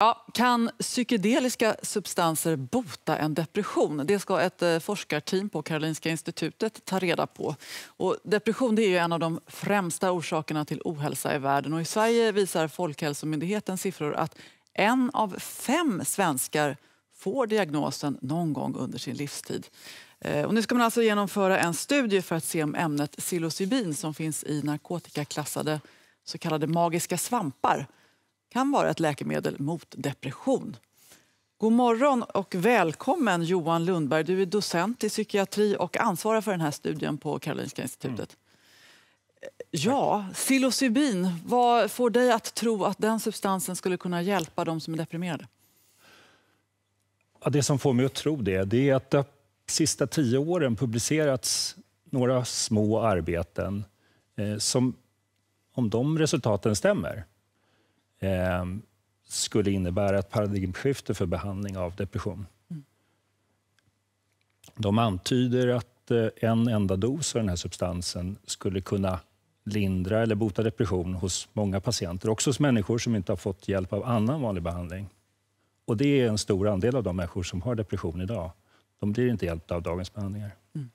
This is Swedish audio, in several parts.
Ja, kan psykedeliska substanser bota en depression? Det ska ett eh, forskarteam på Karolinska institutet ta reda på. Och depression är en av de främsta orsakerna till ohälsa i världen. Och I Sverige visar Folkhälsomyndighetens siffror att en av fem svenskar får diagnosen någon gång under sin livstid. Eh, och nu ska man alltså genomföra en studie för att se om ämnet psilocybin som finns i narkotikaklassade så kallade magiska svampar kan vara ett läkemedel mot depression. God morgon och välkommen Johan Lundberg. Du är docent i psykiatri och ansvarar för den här studien på Karolinska institutet. Mm. Ja, psilocybin, vad får dig att tro att den substansen skulle kunna hjälpa de som är deprimerade? Ja, det som får mig att tro det, det är att de sista tio åren publicerats några små arbeten eh, som, om de resultaten stämmer, eh, skulle innebära ett paradigmskifte för behandling av depression. Mm. De antyder att eh, en enda dos av den här substansen skulle kunna lindra eller bota depression hos många patienter, också hos människor som inte har fått hjälp av annan vanlig behandling. Och Det är en stor andel av de människor som har depression idag. De blir inte hjälpta av dagens behandlingar. Mm.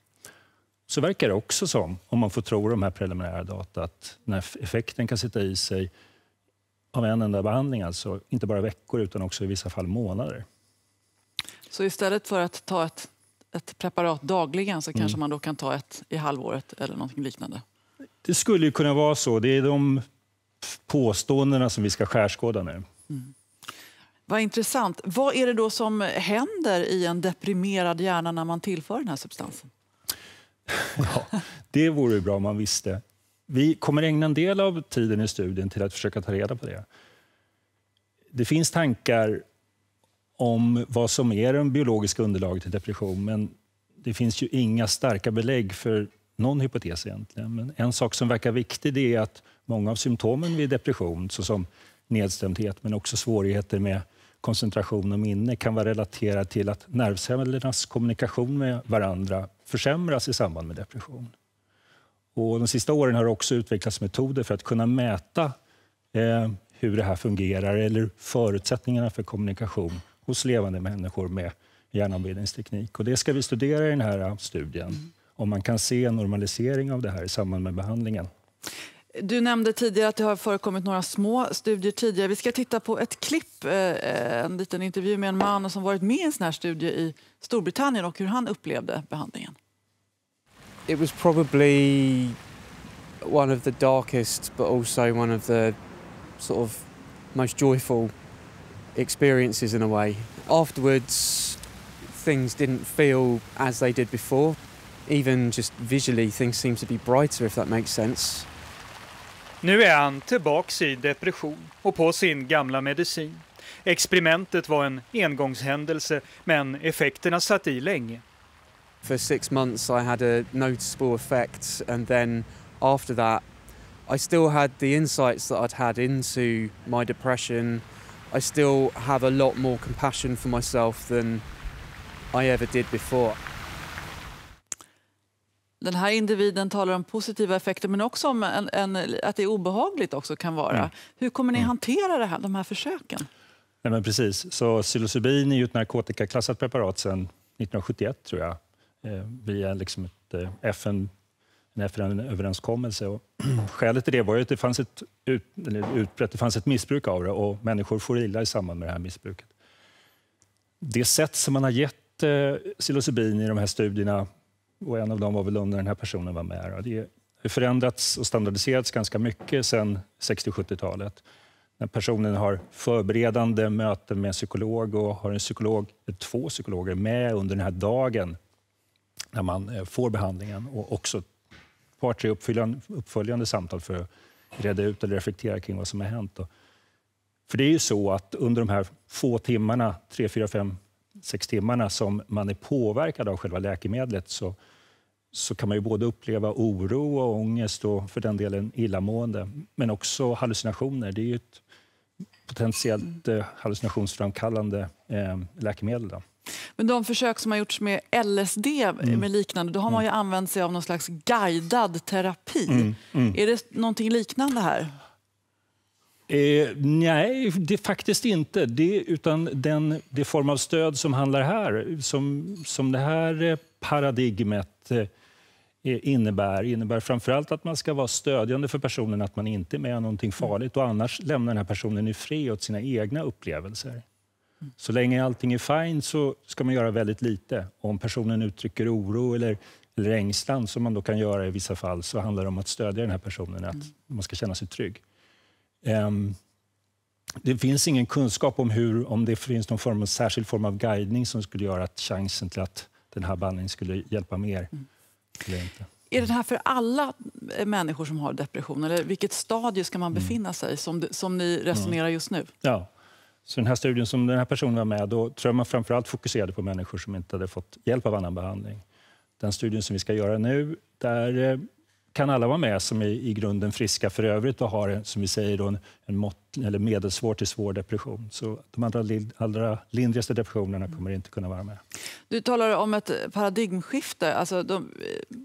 Så verkar det också som, om man får tro de här preliminära data, att när effekten kan sitta i sig av en enda behandling, alltså inte bara veckor utan också i vissa fall månader. Så istället för att ta ett, ett preparat dagligen så kanske mm. man då kan ta ett i halvåret eller något liknande? Det skulle ju kunna vara så. Det är de påståendena som vi ska skärskåda nu. Mm. Vad intressant. Vad är det då som händer i en deprimerad hjärna när man tillför den här substansen? Ja, det vore bra om man visste. Vi kommer ägna en del av tiden i studien till att försöka ta reda på det. Det finns tankar om vad som är det biologiska underlaget till depression, men det finns ju inga starka belägg för någon hypotes egentligen. Men en sak som verkar viktig är att många av symptomen vid depression, såsom nedstämdhet men också svårigheter med koncentration och minne kan vara relaterade till att nervcellernas kommunikation med varandra försämras i samband med depression. Och de sista åren har det också utvecklats metoder för att kunna mäta eh, hur det här fungerar eller förutsättningarna för kommunikation hos levande människor med hjärnavbildningsteknik. Och det ska vi studera i den här studien, mm. om man kan se en normalisering av det här i samband med behandlingen. Du nämnde tidigare att det har förekommit några små studier tidigare. Vi ska titta på ett klipp, eh, eh, en liten intervju med en man som varit med i en sån här studie i Storbritannien och hur han upplevde behandlingen. it was probably one of the darkest, but also one of the sort of most joyful experiences in a way. Afterwards, things didn't feel as they did before. Even just visually, things seemed to be brighter if that makes sense. Nu är han tillbaks i depression och på sin gamla medicin. Experimentet var en engångshändelse, men effekterna satt i länge. For six months, I had a noticeable effect, and then after that, I still had the insights that I'd had into my depression. I still have a lot more compassion for myself than I ever did before. Den här individen talar om positiva effekter men också om en, en, att det är obehagligt också kan vara. Mm. Hur kommer ni mm. hantera det här, de här försöken? Nej, precis. Så psilocybin är ju ett narkotikaklassat preparat sedan 1971 tror jag. Eh, via liksom ett eh, FN, en FN-överenskommelse. Skälet till det var att det fanns ett, ut, utbrett, det fanns ett missbruk av det och människor får illa i samband med det här missbruket. Det sätt som man har gett eh, psilocybin i de här studierna, och en av dem var väl under den här personen var med, det har förändrats och standardiserats ganska mycket sedan 60-70-talet när personen har förberedande möten med en psykolog och har en psykolog, två psykologer med under den här dagen när man eh, får behandlingen och också ett par, tre uppföljande, uppföljande samtal för att reda ut eller reflektera kring vad som har hänt. För det är ju så att under de här få timmarna, tre, fyra, fem, sex timmarna som man är påverkad av själva läkemedlet så, så kan man ju både uppleva oro och ångest och för den delen illamående, men också hallucinationer. Det är ju ett potentiellt eh, hallucinationsframkallande eh, läkemedel. Då. Men de försök som har gjorts med LSD mm. med liknande, då har man ju mm. använt sig av någon slags guidad terapi. Mm. Mm. Är det någonting liknande här? Eh, nej, det faktiskt inte. Det, utan den, det form av stöd som handlar här, som, som det här eh, paradigmet eh, eh, innebär, innebär framförallt att man ska vara stödjande för personen, att man inte är med någonting mm. farligt och annars lämnar den här personen i fred åt sina egna upplevelser. Så länge allting är fine så ska man göra väldigt lite. Om personen uttrycker oro eller, eller ängslan, som man då kan göra i vissa fall, så handlar det om att stödja den här personen, att mm. man ska känna sig trygg. Um, det finns ingen kunskap om hur, om det finns någon form av, särskild form av guidning som skulle göra att chansen till att den här behandlingen skulle hjälpa mer. Mm. Eller inte. Är det här för alla människor som har depression? Eller vilket stadie ska man mm. befinna sig i, som, som ni resonerar mm. just nu? Ja, så den här studien som den här personen var med då tror jag man framförallt fokuserade på människor som inte hade fått hjälp av annan behandling. Den studien som vi ska göra nu, där eh, kan alla vara med som är i grunden friska för övrigt och har som vi säger då en, mått, eller medelsvår till svår depression. Så de allra, allra lindrigaste depressionerna kommer inte kunna vara med. Du talar om ett paradigmskifte. Alltså de, eh,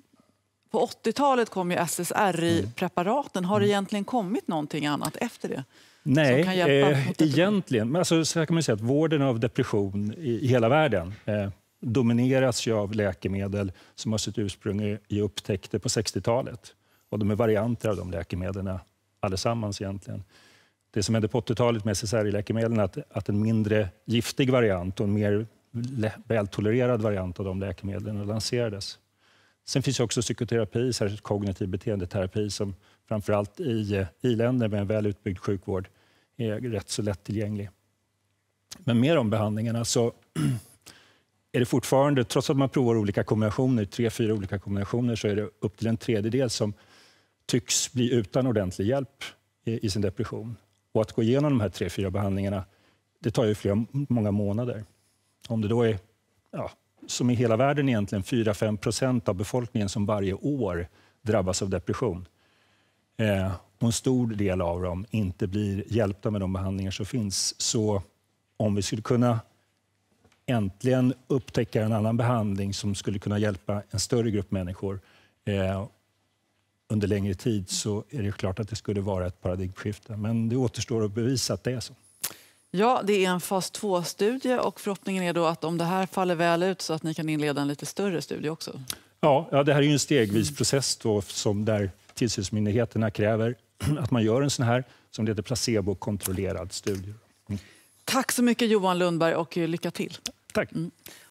på 80-talet kom ju SSRI-preparaten. Har det mm. egentligen kommit någonting annat efter det? Nej, kan hjälpa eh, egentligen. Men alltså, så kan man säga att vården av depression i, i hela världen eh, domineras av läkemedel som har sitt ursprung i, i upptäckter på 60-talet. Och de är varianter av de läkemedlen allesammans egentligen. Det som hände på 80-talet med SSRI-läkemedlen att, att en mindre giftig variant och en mer vältolererad variant av de läkemedlen lanserades. Sen finns också psykoterapi, särskilt kognitiv beteendeterapi som framförallt i i-länder med en väl utbyggd sjukvård är rätt så lättillgänglig. Men mer om behandlingarna så är det fortfarande, trots att man provar olika kombinationer, tre, fyra olika kombinationer, så är det upp till en tredjedel som tycks bli utan ordentlig hjälp i, i sin depression. Och att gå igenom de här tre, fyra behandlingarna, det tar ju flera, många månader. Om det då är ja, som i hela världen egentligen 4-5 procent av befolkningen som varje år drabbas av depression. Eh, och en stor del av dem inte blir hjälpta med de behandlingar som finns. Så om vi skulle kunna äntligen upptäcka en annan behandling som skulle kunna hjälpa en större grupp människor eh, under längre tid så är det klart att det skulle vara ett paradigmskifte. Men det återstår att bevisa att det är så. Ja, det är en fas 2-studie och förhoppningen är då att om det här faller väl ut så att ni kan inleda en lite större studie också. Ja, ja det här är en stegvis process då, som där tillsynsmyndigheterna kräver att man gör en sån här, som det heter, placebokontrollerad studie. Mm. Tack så mycket Johan Lundberg och lycka till. Tack. Mm.